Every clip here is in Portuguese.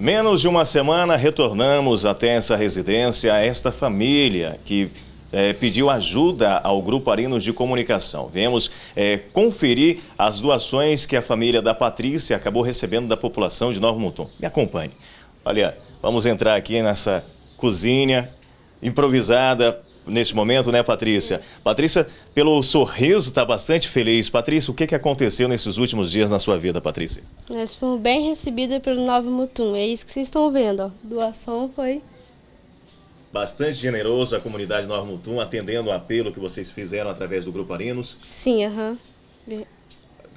Menos de uma semana retornamos até essa residência, a esta família que é, pediu ajuda ao Grupo Arinos de Comunicação. Viemos é, conferir as doações que a família da Patrícia acabou recebendo da população de Novo Mutum. Me acompanhe. Olha, vamos entrar aqui nessa cozinha improvisada neste momento, né, Patrícia? Sim. Patrícia, pelo sorriso, está bastante feliz. Patrícia, o que, que aconteceu nesses últimos dias na sua vida, Patrícia? Nós fomos bem recebidos pelo Novo Mutum. É isso que vocês estão vendo. Ó. Doação foi bastante generoso a comunidade Mutum, atendendo o apelo que vocês fizeram através do Grupo Arinos. Sim, aham. Uhum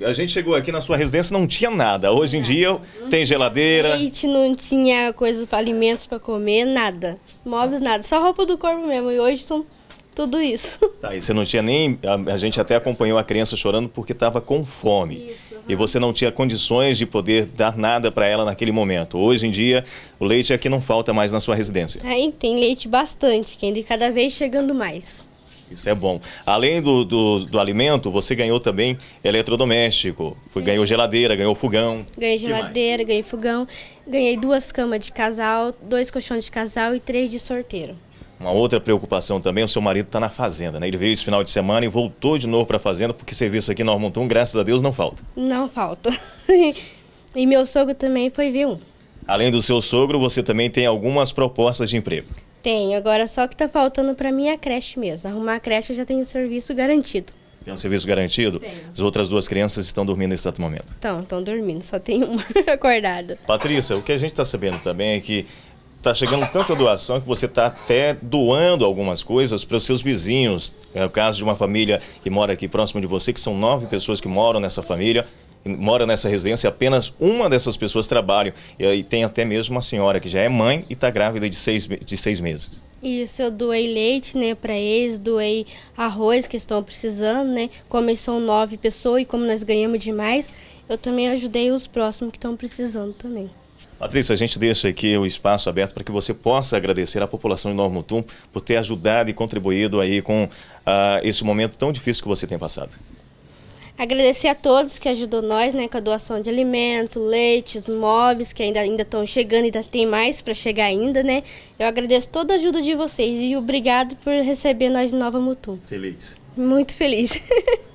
a gente chegou aqui na sua residência não tinha nada. Hoje em dia não tem geladeira. Leite, não tinha coisa para alimentos para comer, nada. Móveis, nada. Só roupa do corpo mesmo. E hoje são tudo isso. Tá, e você não tinha nem. A, a gente até acompanhou a criança chorando porque estava com fome. Isso, uhum. E você não tinha condições de poder dar nada para ela naquele momento. Hoje em dia, o leite aqui é não falta mais na sua residência. Aí tem leite bastante, que ainda cada vez chegando mais. Isso é bom. Além do, do, do alimento, você ganhou também eletrodoméstico. Foi, é. Ganhou geladeira, ganhou fogão. Ganhei geladeira, ganhei fogão. Ganhei duas camas de casal, dois colchões de casal e três de sorteiro. Uma outra preocupação também, o seu marido está na fazenda, né? Ele veio esse final de semana e voltou de novo para a fazenda, porque serviço aqui no Armontão, graças a Deus, não falta. Não falta. e meu sogro também foi ver um. Além do seu sogro, você também tem algumas propostas de emprego. Tenho, agora só que tá faltando para mim é a creche mesmo. Arrumar a creche eu já tenho serviço garantido. Tem um serviço garantido? Tenho. As outras duas crianças estão dormindo nesse exato momento? Estão, estão dormindo, só tem uma acordada. Patrícia, o que a gente está sabendo também é que está chegando tanta doação que você está até doando algumas coisas para os seus vizinhos. É o caso de uma família que mora aqui próximo de você, que são nove pessoas que moram nessa família mora nessa residência, apenas uma dessas pessoas trabalha. E, tem até mesmo uma senhora que já é mãe e está grávida de seis, de seis meses. Isso, eu doei leite, né, para eles, doei arroz que estão precisando, né? Como eles são nove pessoas e como nós ganhamos demais, eu também ajudei os próximos que estão precisando também. Patrícia, a gente deixa aqui o espaço aberto para que você possa agradecer à população de Novo Mutum por ter ajudado e contribuído aí com uh, esse momento tão difícil que você tem passado. Agradecer a todos que ajudou nós, né, com a doação de alimento, leites, móveis, que ainda ainda estão chegando, ainda tem mais para chegar ainda, né? Eu agradeço toda a ajuda de vocês e obrigado por receber nós de Nova Mutu. Feliz. Muito feliz.